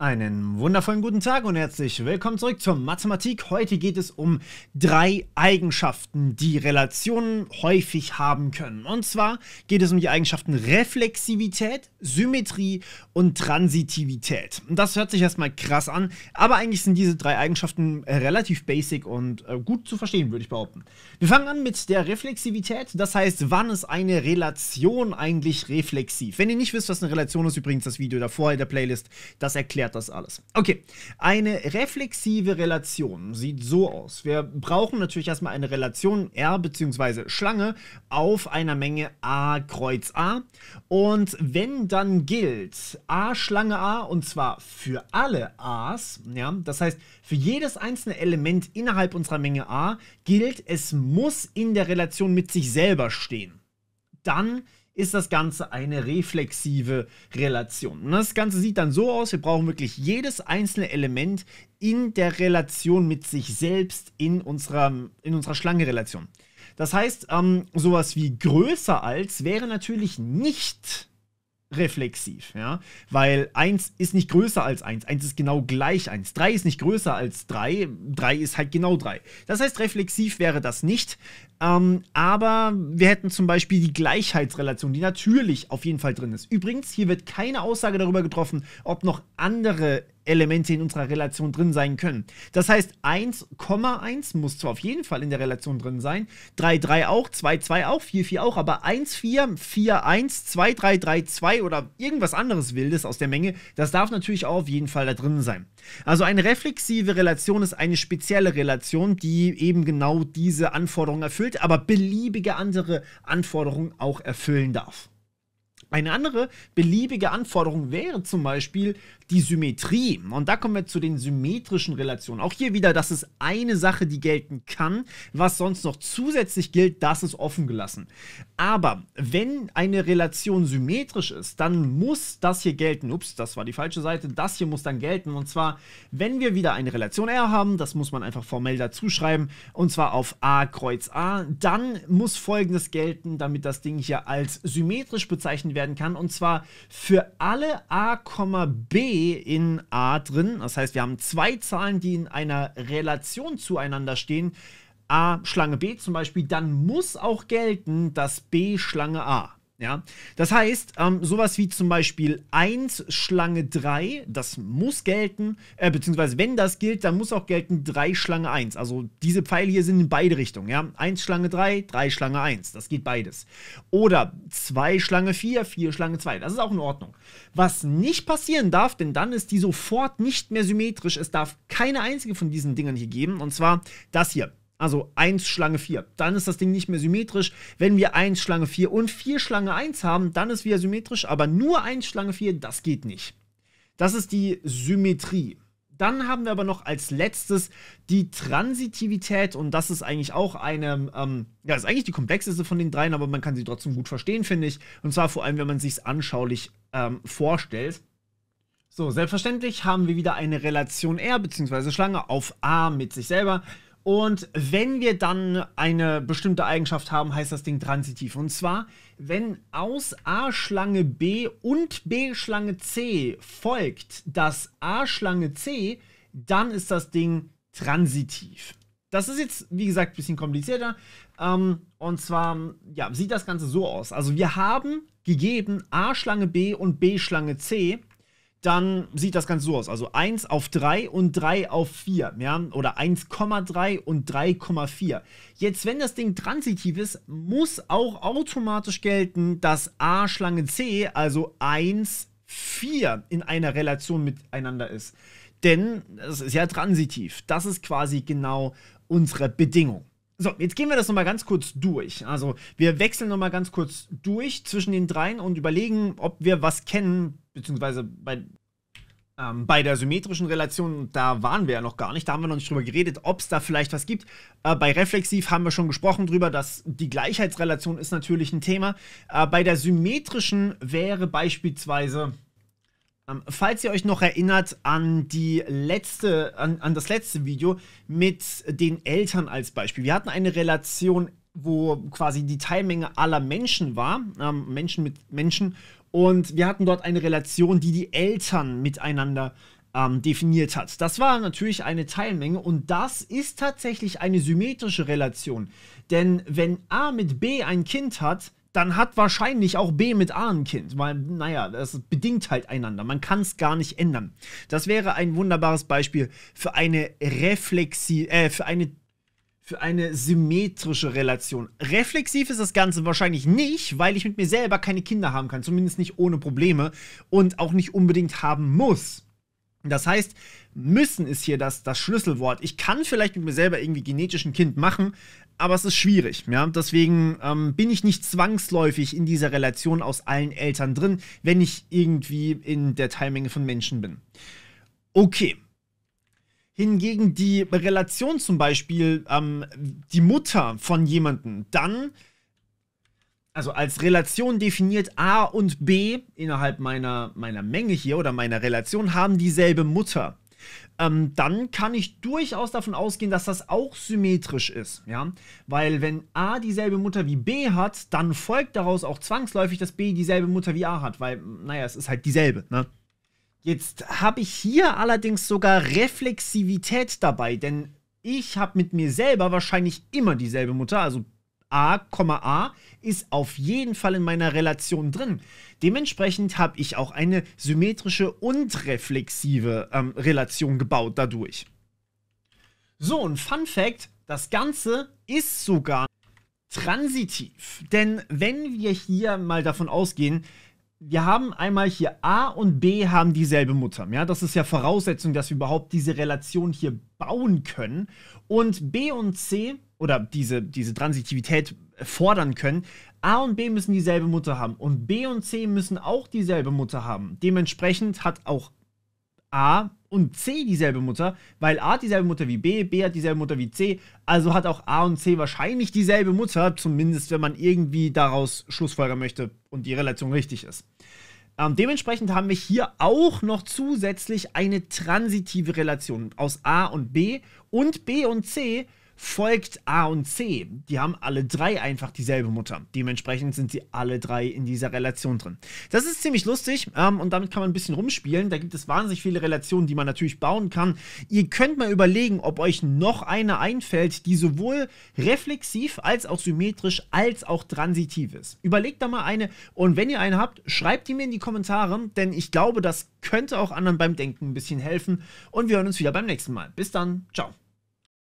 Einen wundervollen guten Tag und herzlich willkommen zurück zur Mathematik. Heute geht es um drei Eigenschaften, die Relationen häufig haben können. Und zwar geht es um die Eigenschaften Reflexivität, Symmetrie und Transitivität. Das hört sich erstmal krass an, aber eigentlich sind diese drei Eigenschaften äh, relativ basic und äh, gut zu verstehen, würde ich behaupten. Wir fangen an mit der Reflexivität, das heißt, wann ist eine Relation eigentlich reflexiv? Wenn ihr nicht wisst, was eine Relation ist, übrigens das Video davor in der Playlist, das erklärt erklärt das alles. Okay, eine reflexive Relation sieht so aus. Wir brauchen natürlich erstmal eine Relation R bzw. Schlange auf einer Menge A Kreuz A. Und wenn dann gilt A Schlange A und zwar für alle A's, ja, das heißt für jedes einzelne Element innerhalb unserer Menge A gilt, es muss in der Relation mit sich selber stehen. Dann ist das Ganze eine reflexive Relation. Und das Ganze sieht dann so aus, wir brauchen wirklich jedes einzelne Element in der Relation mit sich selbst in unserer, in unserer Schlange-Relation. Das heißt, ähm, sowas wie größer als wäre natürlich nicht reflexiv, ja, weil 1 ist nicht größer als 1, 1 ist genau gleich 1, 3 ist nicht größer als 3, 3 ist halt genau 3. Das heißt, reflexiv wäre das nicht. Ähm, aber wir hätten zum Beispiel die Gleichheitsrelation, die natürlich auf jeden Fall drin ist. Übrigens, hier wird keine Aussage darüber getroffen, ob noch andere Elemente in unserer Relation drin sein können. Das heißt, 1,1 muss zwar auf jeden Fall in der Relation drin sein, 3,3 auch, 2,2 auch, 4,4 auch, aber 1,4, 4,1, 2,3,3,2 oder irgendwas anderes Wildes aus der Menge, das darf natürlich auch auf jeden Fall da drin sein. Also eine reflexive Relation ist eine spezielle Relation, die eben genau diese Anforderungen erfüllt erfüllt, aber beliebige andere Anforderungen auch erfüllen darf. Eine andere beliebige Anforderung wäre zum Beispiel die Symmetrie. Und da kommen wir zu den symmetrischen Relationen. Auch hier wieder, das ist eine Sache, die gelten kann. Was sonst noch zusätzlich gilt, das ist offen gelassen. Aber wenn eine Relation symmetrisch ist, dann muss das hier gelten. Ups, das war die falsche Seite. Das hier muss dann gelten. Und zwar, wenn wir wieder eine Relation R haben, das muss man einfach formell dazu schreiben. Und zwar auf A Kreuz A. Dann muss Folgendes gelten, damit das Ding hier als symmetrisch bezeichnet wird werden kann. Und zwar für alle A, B in A drin. Das heißt, wir haben zwei Zahlen, die in einer Relation zueinander stehen. A Schlange B zum Beispiel, dann muss auch gelten, dass B Schlange A. Ja? Das heißt, ähm, sowas wie zum Beispiel 1 Schlange 3, das muss gelten, äh, beziehungsweise wenn das gilt, dann muss auch gelten 3 Schlange 1. Also diese Pfeile hier sind in beide Richtungen. Ja? 1 Schlange 3, 3 Schlange 1, das geht beides. Oder 2 Schlange 4, 4 Schlange 2, das ist auch in Ordnung. Was nicht passieren darf, denn dann ist die sofort nicht mehr symmetrisch. Es darf keine einzige von diesen Dingern hier geben, und zwar das hier. Also 1 Schlange 4. Dann ist das Ding nicht mehr symmetrisch. Wenn wir 1 Schlange 4 und 4 Schlange 1 haben, dann ist wieder symmetrisch. Aber nur 1 Schlange 4, das geht nicht. Das ist die Symmetrie. Dann haben wir aber noch als letztes die Transitivität und das ist eigentlich auch eine, ähm, ja, ist eigentlich die komplexeste von den dreien, aber man kann sie trotzdem gut verstehen, finde ich. Und zwar vor allem, wenn man sich es anschaulich ähm, vorstellt. So, selbstverständlich haben wir wieder eine Relation R bzw. Schlange auf A mit sich selber. Und wenn wir dann eine bestimmte Eigenschaft haben, heißt das Ding transitiv. Und zwar, wenn aus A-Schlange B und B-Schlange C folgt das A-Schlange C, dann ist das Ding transitiv. Das ist jetzt, wie gesagt, ein bisschen komplizierter. Ähm, und zwar ja, sieht das Ganze so aus. Also wir haben gegeben A-Schlange B und B-Schlange C dann sieht das Ganze so aus. Also 1 auf 3 und 3 auf 4, ja, oder 1,3 und 3,4. Jetzt, wenn das Ding transitiv ist, muss auch automatisch gelten, dass A Schlange C, also 1, 4 in einer Relation miteinander ist. Denn es ist ja transitiv. Das ist quasi genau unsere Bedingung. So, jetzt gehen wir das nochmal ganz kurz durch. Also, wir wechseln nochmal ganz kurz durch zwischen den dreien und überlegen, ob wir was kennen, beziehungsweise bei, ähm, bei der symmetrischen Relation, da waren wir ja noch gar nicht, da haben wir noch nicht drüber geredet, ob es da vielleicht was gibt. Äh, bei reflexiv haben wir schon gesprochen drüber, dass die Gleichheitsrelation ist natürlich ein Thema. Äh, bei der symmetrischen wäre beispielsweise ähm, falls ihr euch noch erinnert an die letzte, an, an, das letzte Video mit den Eltern als Beispiel. Wir hatten eine Relation wo quasi die Teilmenge aller Menschen war, ähm, Menschen mit Menschen. Und wir hatten dort eine Relation, die die Eltern miteinander ähm, definiert hat. Das war natürlich eine Teilmenge und das ist tatsächlich eine symmetrische Relation. Denn wenn A mit B ein Kind hat, dann hat wahrscheinlich auch B mit A ein Kind. Weil, naja, das bedingt halt einander. Man kann es gar nicht ändern. Das wäre ein wunderbares Beispiel für eine Reflexi äh, für eine für eine symmetrische Relation. Reflexiv ist das Ganze wahrscheinlich nicht, weil ich mit mir selber keine Kinder haben kann, zumindest nicht ohne Probleme und auch nicht unbedingt haben muss. Das heißt, müssen ist hier das, das Schlüsselwort. Ich kann vielleicht mit mir selber irgendwie genetisch ein Kind machen, aber es ist schwierig. Ja? Deswegen ähm, bin ich nicht zwangsläufig in dieser Relation aus allen Eltern drin, wenn ich irgendwie in der Teilmenge von Menschen bin. Okay, hingegen die Relation zum Beispiel ähm, die Mutter von jemandem dann, also als Relation definiert A und B innerhalb meiner, meiner Menge hier oder meiner Relation haben dieselbe Mutter. Ähm, dann kann ich durchaus davon ausgehen, dass das auch symmetrisch ist. Ja? Weil wenn A dieselbe Mutter wie B hat, dann folgt daraus auch zwangsläufig, dass B dieselbe Mutter wie A hat. Weil, naja, es ist halt dieselbe. Ne? Jetzt habe ich hier allerdings sogar Reflexivität dabei, denn ich habe mit mir selber wahrscheinlich immer dieselbe Mutter, also A, A ist auf jeden Fall in meiner Relation drin. Dementsprechend habe ich auch eine symmetrische und reflexive ähm, Relation gebaut dadurch. So, und Fun Fact, das Ganze ist sogar transitiv. Denn wenn wir hier mal davon ausgehen, wir haben einmal hier A und B haben dieselbe Mutter. Ja, das ist ja Voraussetzung, dass wir überhaupt diese Relation hier bauen können. Und B und C oder diese, diese Transitivität fordern können. A und B müssen dieselbe Mutter haben und B und C müssen auch dieselbe Mutter haben. Dementsprechend hat auch A und C dieselbe Mutter, weil A hat dieselbe Mutter wie B, B hat dieselbe Mutter wie C, also hat auch A und C wahrscheinlich dieselbe Mutter, zumindest wenn man irgendwie daraus Schlussfolgern möchte und die Relation richtig ist. Ähm, dementsprechend haben wir hier auch noch zusätzlich eine transitive Relation aus A und B und B und C folgt A und C. Die haben alle drei einfach dieselbe Mutter. Dementsprechend sind sie alle drei in dieser Relation drin. Das ist ziemlich lustig ähm, und damit kann man ein bisschen rumspielen. Da gibt es wahnsinnig viele Relationen, die man natürlich bauen kann. Ihr könnt mal überlegen, ob euch noch eine einfällt, die sowohl reflexiv als auch symmetrisch als auch transitiv ist. Überlegt da mal eine und wenn ihr eine habt, schreibt die mir in die Kommentare, denn ich glaube, das könnte auch anderen beim Denken ein bisschen helfen und wir hören uns wieder beim nächsten Mal. Bis dann, ciao.